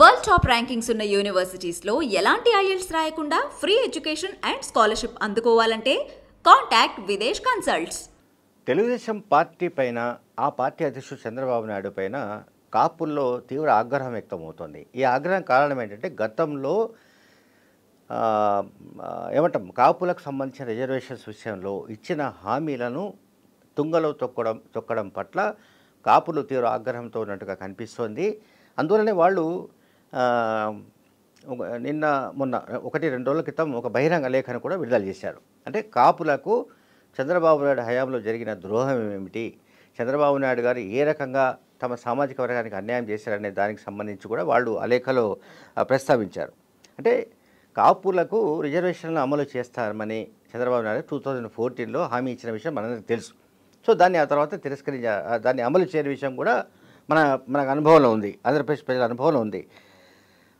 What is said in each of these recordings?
world top rankings ఉన్న యూనివర్సిటీస్లో ఎలాంటి IELTS రాయకుండా ఫ్రీ ఎడ్యుకేషన్ అండ్ స్కాలర్షిప్ అందుకోవాలంటే contact Videsh consults Telugu Desam party పైన ఆ పార్టీ అధ్యక్షుడు చంద్రబాబు నాయుడు పైన కాపుల్లో తీవ్ర ఆగ్రహం వ్యక్తమవుతోంది ఈ ఆగ్రహం కారణం ఏంటంటే గతంలో ఏమంటాం కాపులకు సంబంధించిన రిజర్వేషన్స్ విషయంలో ఇచ్చిన హామీలను తుంగలో తొక్కడం తొక్కడం పట్ల కాపులు తీరు ఆగ్రహంతో ఉన్నట్టుగా కనిపిస్తోంది అందువలనే వాళ్ళు నిన్న మొన్న ఒకటి రెండు రోజుల క్రితం ఒక బహిరంగ లేఖను కూడా విడుదల చేశారు అంటే కాపులకు చంద్రబాబు నాయుడు హయాంలో జరిగిన ద్రోహం ఏమిటి చంద్రబాబు నాయుడు గారు ఏ రకంగా తమ సామాజిక వర్గానికి అన్యాయం చేశారనే దానికి సంబంధించి కూడా వాళ్ళు ఆ లేఖలో ప్రస్తావించారు అంటే కాపులకు రిజర్వేషన్లు అమలు చేస్తామని చంద్రబాబు నాయుడు టూ థౌజండ్ ఫోర్టీన్లో హామీ ఇచ్చిన విషయం మనందరికీ తెలుసు సో దాన్ని ఆ తర్వాత తిరస్కరించ దాన్ని అమలు చేయని విషయం కూడా మన మనకు అనుభవంలో ఉంది ఆంధ్రప్రదేశ్ ప్రజల అనుభవంలో ఉంది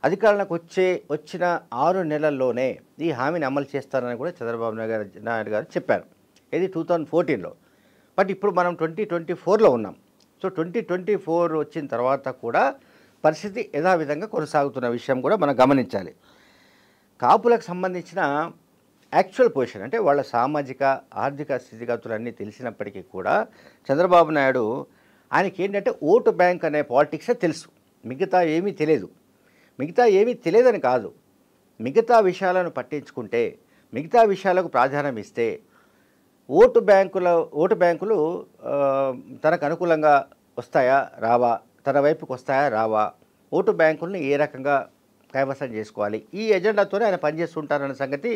అధికారులకు వచ్చే వచ్చిన ఆరు నెలల్లోనే ఈ హామీని అమలు చేస్తారని కూడా చంద్రబాబు నాయుడు నాయుడు గారు చెప్పారు ఇది టూ థౌజండ్ ఫోర్టీన్లో బట్ ఇప్పుడు మనం ట్వంటీ ట్వంటీ ఫోర్లో ఉన్నాం సో ట్వంటీ ట్వంటీ ఫోర్ వచ్చిన తర్వాత కూడా పరిస్థితి యథావిధంగా కొనసాగుతున్న విషయం కూడా మనం గమనించాలి కాపులకు సంబంధించిన యాక్చువల్ పొజిషన్ అంటే వాళ్ళ సామాజిక ఆర్థిక స్థితిగతులన్నీ తెలిసినప్పటికీ కూడా చంద్రబాబు నాయుడు ఆయనకి ఏంటంటే ఓటు బ్యాంక్ అనే పాలిటిక్సే తెలుసు మిగతా ఏమీ తెలియదు మిగతా ఏమీ తెలియదని కాదు మిగతా విషయాలను పట్టించుకుంటే మిగతా విషయాలకు ప్రాధాన్యం ఇస్తే ఓటు బ్యాంకుల ఓటు బ్యాంకులు తనకు అనుకూలంగా వస్తాయా రావా తన వైపుకు వస్తాయా రావా ఓటు బ్యాంకుల్ని ఏ రకంగా కైవసం చేసుకోవాలి ఈ ఎజెండాతోనే ఆయన పనిచేస్తుంటారన్న సంగతి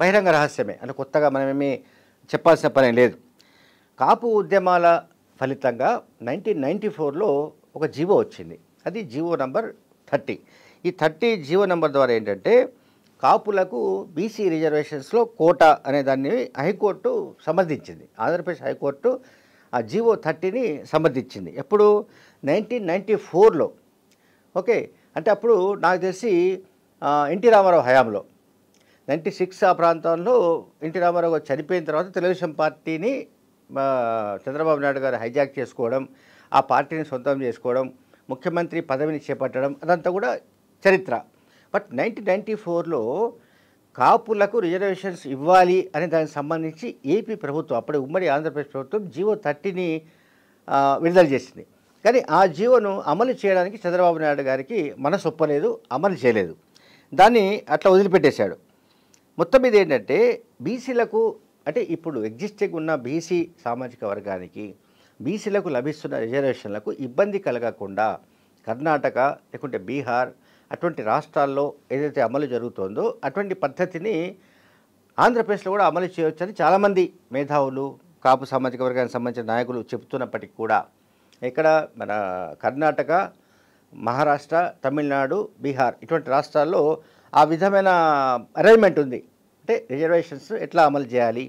బహిరంగ రహస్యమే అని కొత్తగా మనమేమి చెప్పాల్సిన పని లేదు కాపు ఉద్యమాల ఫలితంగా నైన్టీన్ నైంటీ ఫోర్లో ఒక జీవో వచ్చింది అది జీవో నంబర్ థర్టీ ఈ థర్టీ జీవో నంబర్ ద్వారా ఏంటంటే కాపులకు బీసీ రిజర్వేషన్స్లో కోట అనే దాన్ని హైకోర్టు సమర్థించింది ఆంధ్రప్రదేశ్ హైకోర్టు ఆ జీవో థర్టీని సమర్థించింది ఎప్పుడు నైన్టీన్ నైంటీ ఫోర్లో ఓకే అంటే అప్పుడు నాకు తెలిసి ఎన్టీ రామారావు హయాంలో నైన్టీ సిక్స్ ఆ ప్రాంతంలో ఎన్టీ రామారావు గారు చనిపోయిన తర్వాత తెలుగుదేశం పార్టీని చంద్రబాబు నాయుడు గారు హైజాక్ చేసుకోవడం ఆ పార్టీని సొంతం చేసుకోవడం ముఖ్యమంత్రి పదవిని చేపట్టడం అదంతా కూడా చరిత్ర బట్ నైన్టీన్ నైన్టీ ఫోర్లో కాపులకు రిజర్వేషన్స్ ఇవ్వాలి అనే దానికి సంబంధించి ఏపీ ప్రభుత్వం అప్పుడే ఉమ్మడి ఆంధ్రప్రదేశ్ ప్రభుత్వం జీవో థర్టీని విడుదల చేసింది కానీ ఆ జీవోను అమలు చేయడానికి చంద్రబాబు నాయుడు గారికి ఒప్పలేదు అమలు చేయలేదు దాన్ని అట్లా వదిలిపెట్టేశాడు మొత్తం మీద ఏంటంటే బీసీలకు అంటే ఇప్పుడు ఎగ్జిస్టింగ్ ఉన్న బీసీ సామాజిక వర్గానికి బీసీలకు లభిస్తున్న రిజర్వేషన్లకు ఇబ్బంది కలగకుండా కర్ణాటక లేకుంటే బీహార్ అటువంటి రాష్ట్రాల్లో ఏదైతే అమలు జరుగుతుందో అటువంటి పద్ధతిని ఆంధ్రప్రదేశ్లో కూడా అమలు చేయవచ్చని చాలామంది మేధావులు కాపు సామాజిక వర్గానికి సంబంధించిన నాయకులు చెబుతున్నప్పటికీ కూడా ఇక్కడ మన కర్ణాటక మహారాష్ట్ర తమిళనాడు బీహార్ ఇటువంటి రాష్ట్రాల్లో ఆ విధమైన అరేంజ్మెంట్ ఉంది అంటే రిజర్వేషన్స్ ఎట్లా అమలు చేయాలి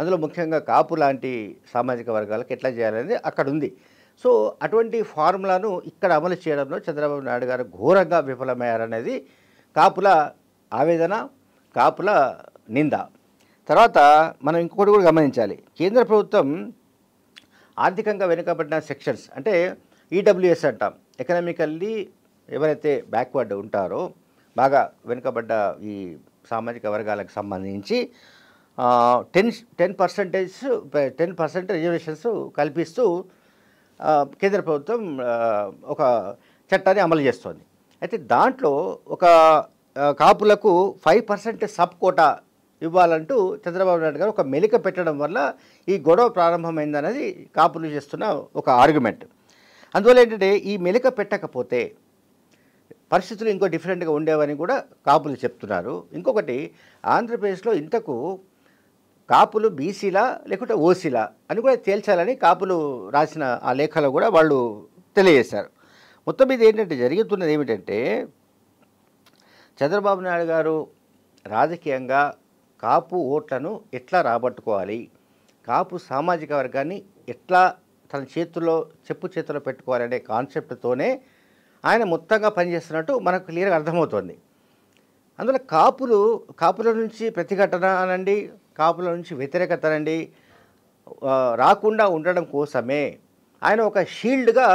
అందులో ముఖ్యంగా కాపు లాంటి సామాజిక వర్గాలకు ఎట్లా చేయాలనేది అక్కడ ఉంది సో అటువంటి ఫార్ములాను ఇక్కడ అమలు చేయడంలో చంద్రబాబు నాయుడు గారు ఘోరంగా విఫలమయ్యారనేది కాపుల ఆవేదన కాపుల నింద తర్వాత మనం ఇంకొకటి కూడా గమనించాలి కేంద్ర ప్రభుత్వం ఆర్థికంగా వెనుకబడిన సెక్షన్స్ అంటే ఈడబ్ల్యూఎస్ e అంటాం ఎకనామికల్లీ ఎవరైతే బ్యాక్వర్డ్ ఉంటారో బాగా వెనుకబడ్డ ఈ సామాజిక వర్గాలకు సంబంధించి ten ten percentage ten percent reservations కల్పిస్తూ కేంద్ర ప్రభుత్వం ఒక చట్టాన్ని అమలు చేస్తోంది అయితే దాంట్లో ఒక కాపులకు ఫైవ్ పర్సెంట్ సబ్ కోటా ఇవ్వాలంటూ చంద్రబాబు నాయుడు గారు ఒక మెలిక పెట్టడం వల్ల ఈ గొడవ ప్రారంభమైందనేది కాపులు చేస్తున్న ఒక ఆర్గ్యుమెంట్ అందువల్ల ఏంటంటే ఈ మెలిక పెట్టకపోతే పరిస్థితులు ఇంకో డిఫరెంట్గా ఉండేవని కూడా కాపులు చెప్తున్నారు ఇంకొకటి ఆంధ్రప్రదేశ్లో ఇంతకు కాపులు బీసీలా లేకుంటే ఓసీలా అని కూడా తేల్చాలని కాపులు రాసిన ఆ లేఖలో కూడా వాళ్ళు తెలియజేశారు మొత్తం మీద ఏంటంటే జరుగుతున్నది ఏమిటంటే చంద్రబాబు నాయుడు గారు రాజకీయంగా కాపు ఓట్లను ఎట్లా రాబట్టుకోవాలి కాపు సామాజిక వర్గాన్ని ఎట్లా తన చేతుల్లో చెప్పు చేతిలో పెట్టుకోవాలనే కాన్సెప్ట్తోనే ఆయన మొత్తంగా పనిచేస్తున్నట్టు మనకు క్లియర్గా అర్థమవుతోంది అందులో కాపులు కాపుల నుంచి ప్రతిఘటన అనండి కాపుల నుంచి వ్యతిరేకత అనండి రాకుండా ఉండడం కోసమే ఆయన ఒక షీల్డ్గా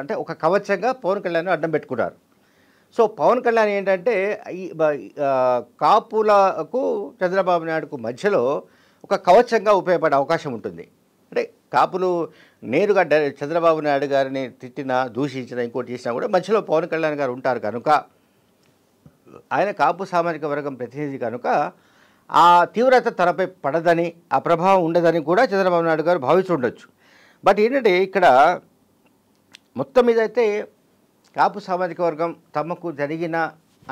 అంటే ఒక కవచంగా పవన్ కళ్యాణ్ అడ్డం పెట్టుకున్నారు సో పవన్ కళ్యాణ్ ఏంటంటే కాపులకు చంద్రబాబు నాయుడుకు మధ్యలో ఒక కవచంగా ఉపయోగపడే అవకాశం ఉంటుంది అంటే కాపులు నేరుగా చంద్రబాబు నాయుడు గారిని తిట్టినా దూషించినా ఇంకోటి చేసినా కూడా మధ్యలో పవన్ కళ్యాణ్ గారు ఉంటారు కనుక ఆయన కాపు సామాజిక వర్గం ప్రతినిధి కనుక ఆ తీవ్రత తనపై పడదని ఆ ప్రభావం ఉండదని కూడా చంద్రబాబు నాయుడు గారు భావించుండొచ్చు బట్ ఏంటంటే ఇక్కడ మొత్తం మీద అయితే కాపు సామాజిక వర్గం తమకు జరిగిన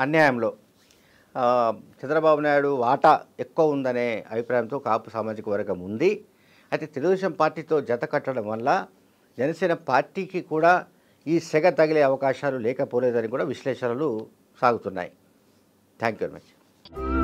అన్యాయంలో చంద్రబాబు నాయుడు వాటా ఎక్కువ ఉందనే అభిప్రాయంతో కాపు సామాజిక వర్గం ఉంది అయితే తెలుగుదేశం పార్టీతో జత కట్టడం వల్ల జనసేన పార్టీకి కూడా ఈ సెగ తగిలే అవకాశాలు లేకపోలేదని కూడా విశ్లేషణలు సాగుతున్నాయి థ్యాంక్ యూ వెరీ మచ్